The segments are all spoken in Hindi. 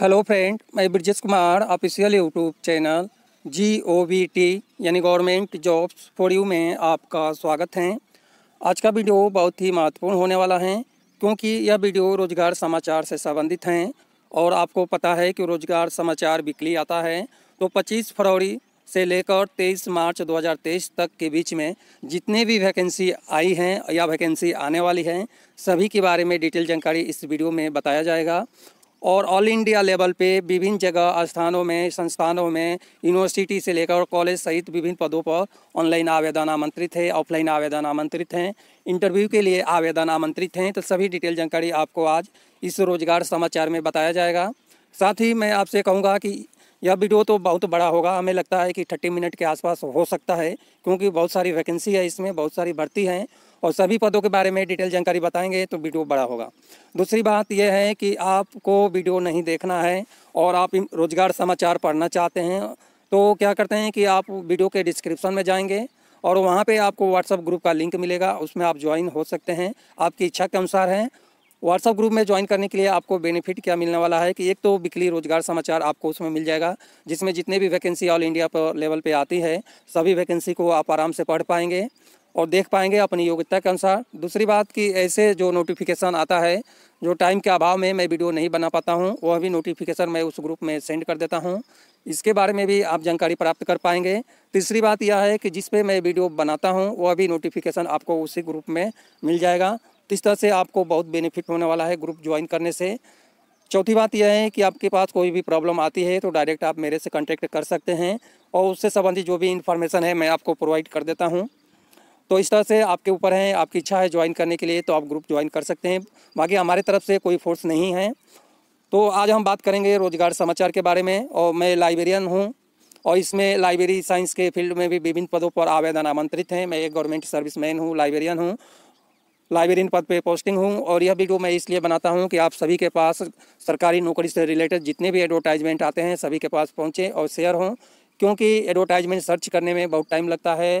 हेलो फ्रेंड मैं Brajesh Kumar official YouTube channel G O B T यानी गवर्नमेंट जॉब्स फॉर यू में आपका स्वागत है आज का वीडियो बहुत ही महत्वपूर्ण होने वाला है क्योंकि यह वीडियो रोजगार समाचार से संबंधित हैं और आपको पता है कि रोजगार समाचार बिकली आता है तो 25 फरवरी से लेकर 23 मार्च 2023 तक के बीच में जितने भी वैकेंसी आई हैं या वैकेंसी आने वाली हैं सभी के बारे में डिटेल जानकारी इस वीडियो में बताया जाएगा और ऑल इंडिया लेवल पे विभिन्न जगह स्थानों में संस्थानों में यूनिवर्सिटी से लेकर कॉलेज सहित विभिन्न पदों पर ऑनलाइन आवेदन आमंत्रित है ऑफलाइन आवेदन आमंत्रित हैं इंटरव्यू के लिए आवेदन आमंत्रित हैं तो सभी डिटेल जानकारी आपको आज इस रोजगार समाचार में बताया जाएगा साथ ही मैं आपसे कहूँगा कि यह वीडियो तो बहुत बड़ा होगा हमें लगता है कि थर्टी मिनट के आसपास हो सकता है क्योंकि बहुत सारी वैकेंसी है इसमें बहुत सारी भर्ती हैं और सभी पदों के बारे में डिटेल जानकारी बताएंगे तो वीडियो बड़ा होगा दूसरी बात यह है कि आपको वीडियो नहीं देखना है और आप रोज़गार समाचार पढ़ना चाहते हैं तो क्या करते हैं कि आप वीडियो के डिस्क्रिप्शन में जाएंगे और वहाँ पे आपको व्हाट्सअप ग्रुप का लिंक मिलेगा उसमें आप ज्वाइन हो सकते हैं आपकी इच्छा के अनुसार हैं व्हाट्सअप ग्रुप में ज्वाइन करने के लिए आपको बेनिफिट क्या मिलने वाला है कि एक तो बिकली रोजगार समाचार आपको उसमें मिल जाएगा जिसमें जितने भी वैकेंसी ऑल इंडिया पर लेवल पे आती है सभी वैकेंसी को आप आराम से पढ़ पाएंगे और देख पाएंगे अपनी योग्यता के अनुसार दूसरी बात कि ऐसे जो नोटिफिकेशन आता है जो टाइम के अभाव में मैं वीडियो नहीं बना पाता हूँ वह भी नोटिफिकेशन मैं उस ग्रुप में सेंड कर देता हूँ इसके बारे में भी आप जानकारी प्राप्त कर पाएंगे तीसरी बात यह है कि जिस पे मैं वीडियो बनाता हूँ वह भी नोटिफिकेशन आपको उसी ग्रुप में मिल जाएगा तो इस तरह से आपको बहुत बेनिफिट होने वाला है ग्रुप ज्वाइन करने से चौथी बात यह है कि आपके पास कोई भी प्रॉब्लम आती है तो डायरेक्ट आप मेरे से कॉन्टैक्ट कर सकते हैं और उससे संबंधित जो भी इन्फॉर्मेशन है मैं आपको प्रोवाइड कर देता हूँ तो इस तरह से आपके ऊपर है आपकी इच्छा है ज्वाइन करने के लिए तो आप ग्रुप ज्वाइन कर सकते हैं बाकी हमारे तरफ से कोई फोर्स नहीं है तो आज हम बात करेंगे रोजगार समाचार के बारे में और मैं लाइब्रेरियन हूँ और इसमें लाइब्रेरी साइंस के फील्ड में भी विभिन्न पदों पर आवेदन आमंत्रित हैं मैं एक गवर्नमेंट सर्विस मैन हूँ लाइब्रेरियन हूँ लाइब्रेरियन पद पे पोस्टिंग हूँ और यह वीडियो मैं इसलिए बनाता हूँ कि आप सभी के पास सरकारी नौकरी से रिलेटेड जितने भी एडवर्टाइजमेंट आते हैं सभी के पास पहुँचें और शेयर हों क्योंकि एडवर्टाइजमेंट सर्च करने में बहुत टाइम लगता है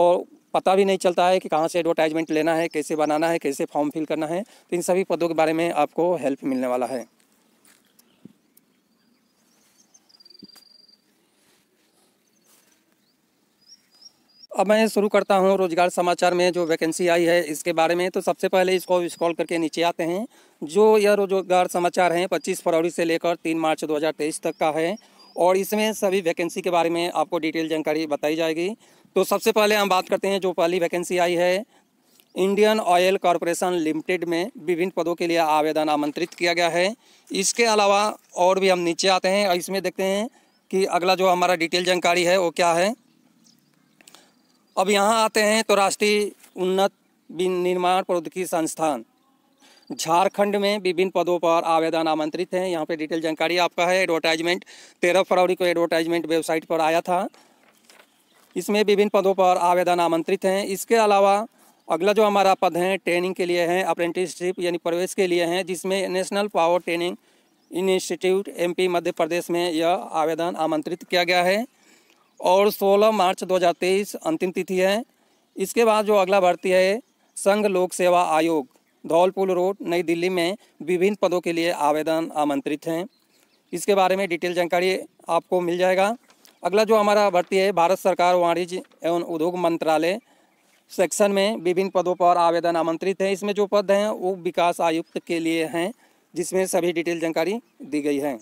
और पता भी नहीं चलता है कि कहाँ से एडवर्टाइजमेंट लेना है कैसे बनाना है कैसे फॉर्म फिल करना है तो इन सभी पदों के बारे में आपको हेल्प मिलने वाला है अब मैं शुरू करता हूँ रोजगार समाचार में जो वैकेंसी आई है इसके बारे में तो सबसे पहले इसको स्क्रॉल करके नीचे आते हैं जो यह रोजगार समाचार हैं 25 फरवरी से लेकर 3 मार्च 2023 तक का है और इसमें सभी वैकेंसी के बारे में आपको डिटेल जानकारी बताई जाएगी तो सबसे पहले हम बात करते हैं जो पहली वैकेंसी आई है इंडियन ऑयल कॉरपोरेशन लिमिटेड में विभिन्न पदों के लिए आवेदन आमंत्रित किया गया है इसके अलावा और भी हम नीचे आते हैं और इसमें देखते हैं कि अगला जो हमारा डिटेल जानकारी है वो क्या है अब यहाँ आते हैं तो राष्ट्रीय उन्नत निर्माण प्रौद्योगिकी संस्थान झारखंड में विभिन्न पदों पर आवेदन आमंत्रित हैं यहाँ पे डिटेल जानकारी आपका है एडवर्टाइजमेंट तेरह फरवरी को एडवर्टाइजमेंट वेबसाइट पर आया था इसमें विभिन्न पदों पर आवेदन आमंत्रित हैं इसके अलावा अगला जो हमारा पद है ट्रेनिंग के लिए है अप्रेंटिसशिप यानी प्रवेश के लिए हैं जिसमें national power training institute MP Madhya Pradesh में यह आवेदन आमंत्रित किया गया है और 16 मार्च 2023 अंतिम तिथि है इसके बाद जो अगला भर्ती है संघ लोक सेवा आयोग धौलपुर रोड नई दिल्ली में विभिन्न पदों के लिए आवेदन आमंत्रित हैं इसके बारे में डिटेल जानकारी आपको मिल जाएगा अगला जो हमारा भर्ती है भारत सरकार वाणिज्य एवं उद्योग मंत्रालय सेक्शन में विभिन्न पदों पर आवेदन आमंत्रित है इसमें जो पद हैं वो विकास आयुक्त के लिए हैं जिसमें सभी डिटेल जानकारी दी गई है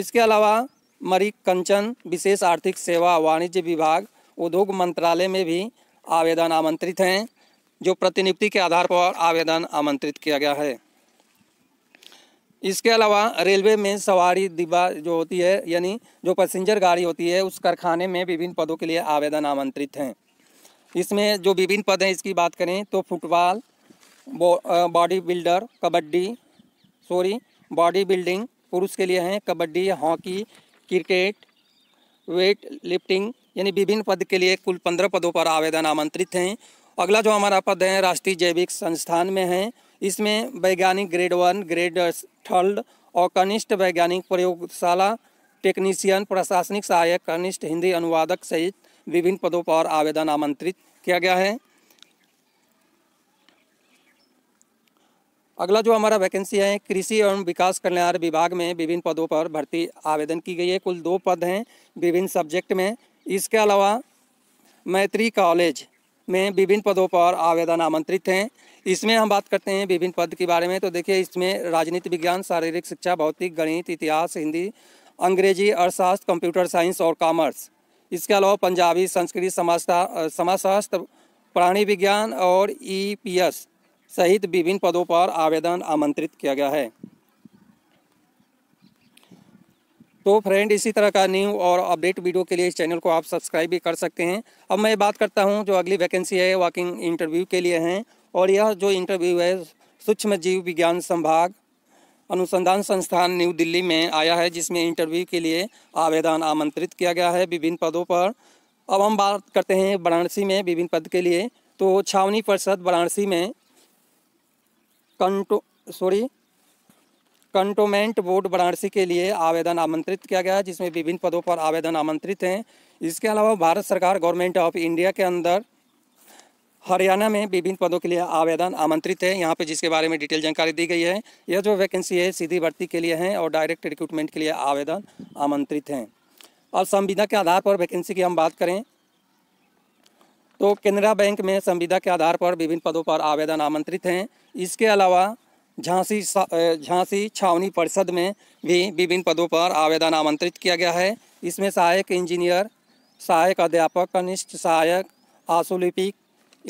इसके अलावा मरी कंचन विशेष आर्थिक सेवा वाणिज्य विभाग उद्योग मंत्रालय में भी आवेदन आमंत्रित हैं जो प्रतिनियुक्ति के आधार पर आवेदन आमंत्रित किया गया है इसके अलावा रेलवे में सवारी डिब्बा जो होती है यानी जो पैसेंजर गाड़ी होती है उस कारखाने में विभिन्न पदों के लिए आवेदन आमंत्रित हैं इसमें जो विभिन्न पद हैं इसकी बात करें तो football body builder kabaddi sorry body building पुरुष के लिए हैं kabaddi hockey cricket weight lifting यानी विभिन्न पद के लिए कुल पंद्रह पदों पर आवेदन आमंत्रित हैं अगला जो हमारा पद है राष्ट्रीय जैविक संस्थान में है इसमें वैज्ञानिक ग्रेड वन ग्रेड थर्ड और कनिष्ठ वैज्ञानिक प्रयोगशाला टेक्नीशियन प्रशासनिक सहायक कनिष्ठ हिंदी अनुवादक सहित विभिन्न पदों पर आवेदन आमंत्रित किया गया है अगला जो हमारा वैकेंसी है कृषि एवं विकास कल्याण विभाग में विभिन्न पदों पर भर्ती आवेदन की गई है कुल दो पद हैं विभिन्न सब्जेक्ट में इसके अलावा मैत्री कॉलेज में विभिन्न पदों पर आवेदन आमंत्रित हैं इसमें हम बात करते हैं विभिन्न पद के बारे में तो देखिए इसमें राजनीति विज्ञान शारीरिक शिक्षा भौतिक गणित इतिहास हिंदी अंग्रेजी अर्थशास्त्र कंप्यूटर साइंस और कॉमर्स इसके अलावा पंजाबी संस्कृत समाजशास्त्र समाजशास्त्र प्राणी विज्ञान और ई सहित विभिन्न पदों पर आवेदन आमंत्रित किया गया है तो फ्रेंड इसी तरह का न्यू और अपडेट वीडियो के लिए इस चैनल को आप सब्सक्राइब भी कर सकते हैं अब मैं बात करता हूं जो अगली वैकेंसी है वॉकिंग इंटरव्यू के लिए हैं और यह जो इंटरव्यू है सूक्ष्म जीव विज्ञान संभाग अनुसंधान संस्थान न्यू दिल्ली में आया है जिसमें इंटरव्यू के लिए आवेदन आमंत्रित किया गया है विभिन्न पदों पर अब हम बात करते हैं वाराणसी में विभिन्न पद के लिए तो छावनी परिषद वाराणसी में कंटो सॉरी कंटोमेंट बोर्ड वाराणसी के लिए आवेदन आमंत्रित किया गया है जिसमें विभिन्न पदों पर आवेदन आमंत्रित हैं इसके अलावा भारत सरकार गवर्नमेंट ऑफ इंडिया के अंदर हरियाणा में विभिन्न पदों के लिए आवेदन आमंत्रित है यहाँ पे जिसके बारे में डिटेल जानकारी दी गई है यह जो वैकेंसी है सीधी भर्ती के लिए है और डायरेक्ट रिक्रूटमेंट के लिए आवेदन आमंत्रित हैं और संविदा के आधार पर वैकेंसी की हम बात करें तो केनरा बैंक में संविदा के आधार पर विभिन्न पदों पर आवेदन आमंत्रित हैं इसके अलावा झांसी झांसी छावनी परिषद में भी विभिन्न पदों पर आवेदन आमंत्रित किया गया है इसमें सहायक इंजीनियर सहायक अध्यापक कनिष्ठ सहायक आशुलिपिक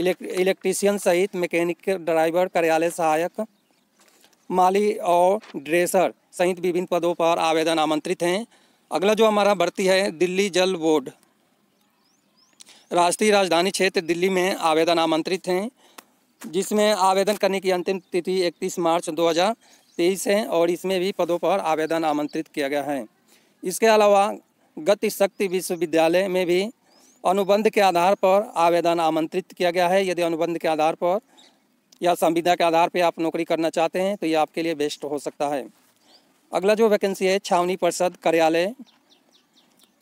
इलेक्ट्रीशियन सहित मैकेनिक ड्राइवर कार्यालय सहायक माली और ड्रेसर सहित विभिन्न पदों पर आवेदन आमंत्रित हैं अगला जो हमारा भर्ती है दिल्ली जल बोर्ड राष्ट्रीय राजधानी क्षेत्र दिल्ली में आवेदन आमंत्रित हैं जिसमें आवेदन करने की अंतिम तिथि 31 मार्च 2023 है और इसमें भी पदों पर आवेदन आमंत्रित किया गया है इसके अलावा गति शक्ति विश्वविद्यालय में भी अनुबंध के आधार पर आवेदन आमंत्रित किया गया है यदि अनुबंध के आधार पर या संविदा के आधार पर आप नौकरी करना चाहते हैं तो ये आपके लिए बेस्ट हो सकता है अगला जो वैकेंसी है छावनी परिषद कार्यालय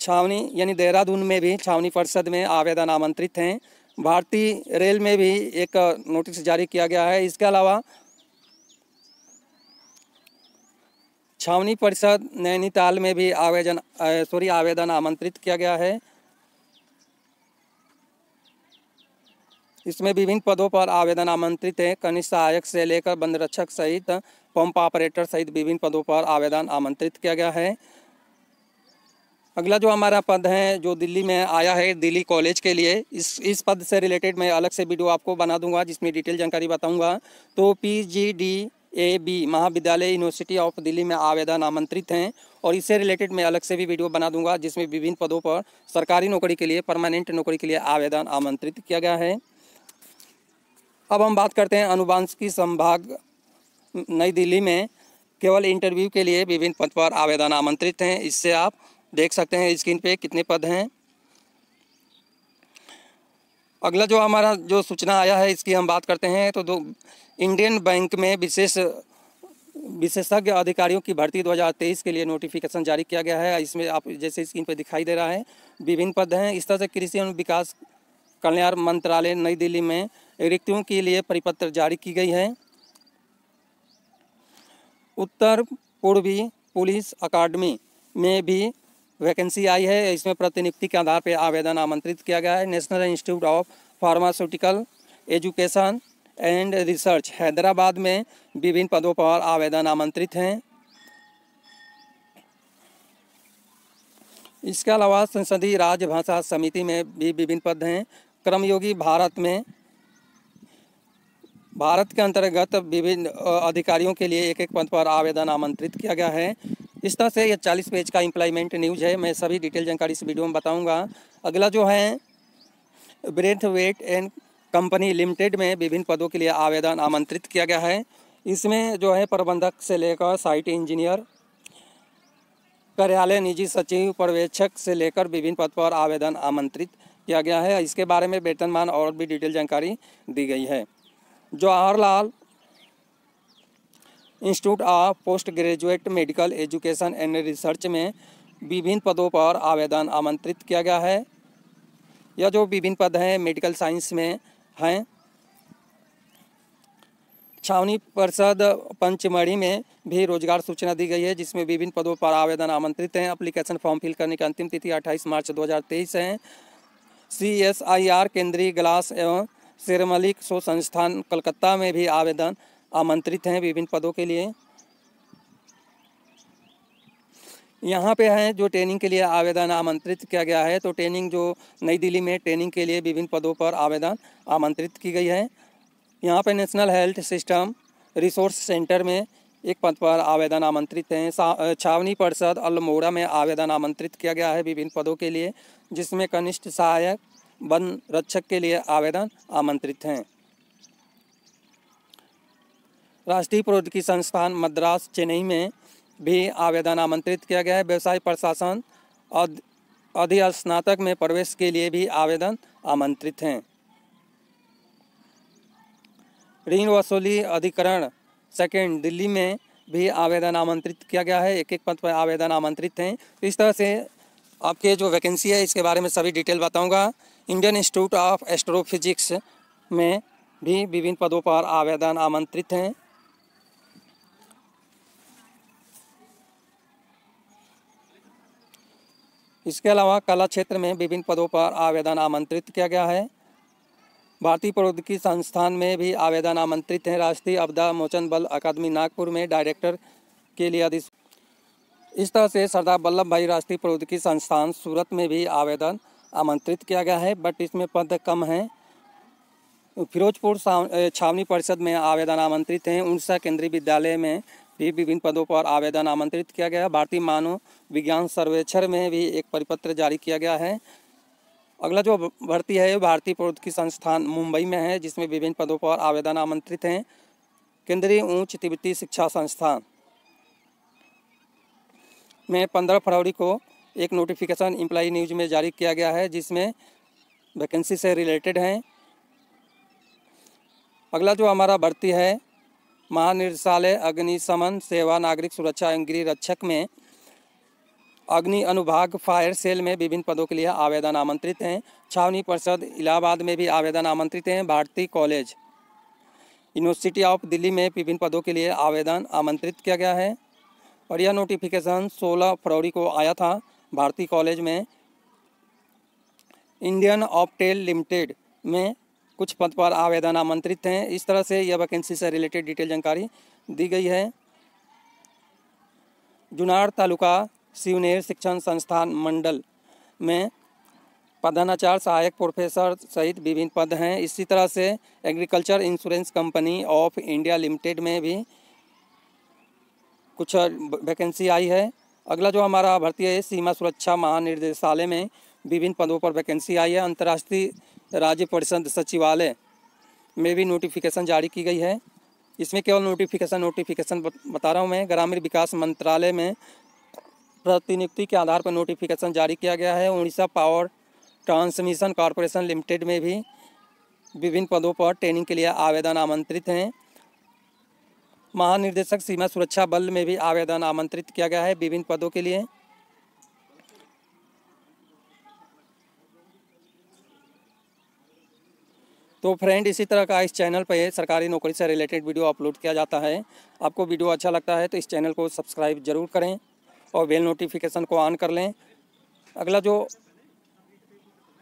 छावनी यानी देहरादून में भी छावनी परिषद में आवेदन आमंत्रित हैं भारतीय रेल में भी एक नोटिस जारी किया गया है इसके अलावा छावनी परिषद नैनीताल में भी आवेदन सॉरी आवेदन आमंत्रित किया गया है इसमें विभिन्न पदों पर आवेदन आमंत्रित हैं कनिष्ठ सहायक से लेकर बंदरक्षक सहित पंप ऑपरेटर सहित विभिन्न पदों पर आवेदन आमंत्रित किया गया है अगला जो हमारा पद है जो दिल्ली में आया है दिल्ली कॉलेज के लिए इस इस पद से रिलेटेड मैं अलग से वीडियो आपको बना दूंगा जिसमें डिटेल जानकारी बताऊंगा तो P G D A B महाविद्यालय यूनिवर्सिटी ऑफ दिल्ली में आवेदन आमंत्रित हैं और इससे रिलेटेड मैं अलग से भी वीडियो बना दूंगा जिसमें विभिन्न पदों पर सरकारी नौकरी के लिए परमानेंट नौकरी के लिए आवेदन आमंत्रित किया गया है अब हम बात करते हैं अनुवांशिकी संभाग नई दिल्ली में केवल इंटरव्यू के लिए विभिन्न पद पर आवेदन आमंत्रित हैं इससे आप देख सकते हैं स्क्रीन पे कितने पद हैं अगला जो हमारा जो सूचना आया है इसकी हम बात करते हैं तो दो इंडियन बैंक में विशेष विशेषज्ञ अधिकारियों की भर्ती 2023 के लिए नोटिफिकेशन जारी किया गया है इसमें आप जैसे स्क्रीन पर दिखाई दे रहा है विभिन्न पद हैं इस तरह से कृषि एवं विकास कल्याण मंत्रालय नई दिल्ली में रिक्तियों के लिए परिपत्र जारी की गई है उत्तर पूर्वी पुलिस अकादमी में भी वैकेंसी आई है इसमें प्रतिनियुक्ति के आधार पर आवेदन आमंत्रित किया गया है national institute of pharmaceutical education and research Hyderabad में विभिन्न पदों पर आवेदन आमंत्रित हैं इसके अलावा संसदीय राज्य भाषा समिति में भी विभिन्न पद हैं क्रमयोगी भारत में भारत के अंतर्गत विभिन्न अधिकारियों के लिए एक एक पद पर आवेदन आमंत्रित किया गया है इस तरह से यह चालीस पेज का इम्प्लायमेंट न्यूज है मैं सभी डिटेल जानकारी इस वीडियो में बताऊंगा अगला जो है Braithwaite and company limited में विभिन्न पदों के लिए आवेदन आमंत्रित किया गया है इसमें जो है प्रबंधक से लेकर साइट इंजीनियर कार्यालय निजी सचिव पर्यवेक्षक से लेकर विभिन्न पद पर आवेदन आमंत्रित किया गया है इसके बारे में वेतनमान और भी डिटेल जानकारी दी गई है Jawaharlal institute of post graduate medical education and research में विभिन्न पदों पर आवेदन आमंत्रित किया गया है यह जो विभिन्न पद हैं मेडिकल साइंस में हैं छावनी परिषद पंचमढ़ी में भी रोजगार सूचना दी गई है जिसमें विभिन्न पदों पर आवेदन आमंत्रित हैं अप्लीकेशन फॉर्म फिल करने की अंतिम तिथि 28 मार्च 2023 है सी एस आई आर केंद्रीय ग्लास एवं सिरमलिक शो संस्थान कलकत्ता में भी आवेदन आमंत्रित हैं विभिन्न पदों के लिए यहाँ पे हैं जो ट्रेनिंग के लिए आवेदन आमंत्रित किया गया है तो ट्रेनिंग जो नई दिल्ली में ट्रेनिंग के लिए विभिन्न पदों पर आवेदन आमंत्रित की गई है यहाँ पे national health system resource centre में एक पद पर आवेदन आमंत्रित हैं छावनी परिषद अल्मोड़ा में आवेदन आमंत्रित किया गया है विभिन्न पदों के लिए जिसमें कनिष्ठ सहायक वन रक्षक के लिए आवेदन आमंत्रित हैं राष्ट्रीय प्रौद्योगिकी संस्थान मद्रास चेन्नई में भी आवेदन आमंत्रित किया गया है व्यवसाय प्रशासन अधिस्नातक में प्रवेश के लिए भी आवेदन आमंत्रित हैं ऋण वसूली अधिकरण सेकेंड दिल्ली में भी आवेदन आमंत्रित किया गया है एक एक पद पर आवेदन आमंत्रित हैं तो इस तरह से आपके जो वैकेंसी है इसके बारे में सभी डिटेल बताऊंगा इंडियन इंस्टीट्यूट ऑफ एस्ट्रोफिजिक्स में भी विभिन्न पदों पर आवेदन आमंत्रित हैं इसके अलावा कला क्षेत्र में विभिन्न पदों पर आवेदन आमंत्रित किया गया है भारतीय प्रौद्योगिकी संस्थान में भी आवेदन आमंत्रित हैं राष्ट्रीय आपदा मोचन बल अकादमी नागपुर में डायरेक्टर के लिए अधिस इस तरह से सरदार वल्लभ भाई राष्ट्रीय प्रौद्योगिकी संस्थान सूरत में भी आवेदन आमंत्रित किया गया है बट इसमें पद कम हैं फिरोजपुर छावनी परिषद में आवेदन आमंत्रित हैं उनसा केंद्रीय विद्यालय में भी विभिन्न पदों पर आवेदन आमंत्रित किया गया भारतीय मानव विज्ञान सर्वेक्षण में भी एक परिपत्र जारी किया गया है अगला जो भर्ती है भारतीय प्रौद्योगिकी संस्थान मुंबई में है जिसमें विभिन्न पदों पर आवेदन आमंत्रित हैं केंद्रीय उच्च तिब्बती शिक्षा संस्थान में पंद्रह फरवरी को एक नोटिफिकेशन इम्प्लाई न्यूज में जारी किया गया है जिसमें वैकेंसी से रिलेटेड हैं अगला जो हमारा भर्ती है महानिदेशालय अग्निशमन सेवा नागरिक सुरक्षा एवं गृह रक्षक में अग्नि अनुभाग फायर सेल में विभिन्न पदों के लिए आवेदन आमंत्रित हैं छावनी परिषद इलाहाबाद में भी आवेदन आमंत्रित हैं भारतीय कॉलेज यूनिवर्सिटी ऑफ दिल्ली में विभिन्न पदों के लिए आवेदन आमंत्रित किया गया है और यह नोटिफिकेशन 16 फरवरी को आया था भारतीय कॉलेज में इंडियन ऑपटेल लिमिटेड में कुछ पद पर आवेदन आमंत्रित हैं इस तरह से यह वैकेंसी से रिलेटेड डिटेल जानकारी दी गई है जुनार तालुका शिवनेर शिक्षण संस्थान मंडल में प्रधानाचार्य सहायक प्रोफेसर सहित विभिन्न पद हैं इसी तरह से agriculture insurance company of India limited में भी कुछ वैकेंसी आई है अगला जो हमारा भर्ती है सीमा सुरक्षा महानिर्देशालय में विभिन्न पदों पर वैकेंसी आई है अंतर्राष्ट्रीय राज्य परिषद सचिवालय में भी नोटिफिकेशन जारी की गई है इसमें केवल नोटिफिकेशन नोटिफिकेशन बता रहा हूँ मैं ग्रामीण विकास मंत्रालय में प्रतिनियुक्ति के आधार पर नोटिफिकेशन जारी किया गया है Orissa power transmission corporation limited में भी विभिन्न पदों पर ट्रेनिंग के लिए आवेदन आमंत्रित हैं महानिर्देशक सीमा सुरक्षा बल में भी आवेदन आमंत्रित किया गया है विभिन्न पदों के लिए तो फ्रेंड इसी तरह का इस चैनल पर सरकारी नौकरी से रिलेटेड वीडियो अपलोड किया जाता है आपको वीडियो अच्छा लगता है तो इस चैनल को सब्सक्राइब जरूर करें और बेल नोटिफिकेशन को ऑन कर लें अगला जो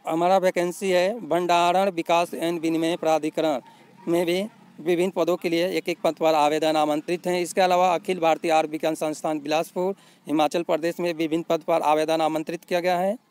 हमारा वैकेंसी है भंडारण विकास एंड विनिमय प्राधिकरण में भी विभिन्न पदों के लिए एक एक पद पर आवेदन आमंत्रित हैं इसके अलावा अखिल भारतीय आयुर्विज्ञान संस्थान बिलासपुर हिमाचल प्रदेश में विभिन्न पद पर आवेदन आमंत्रित किया गया है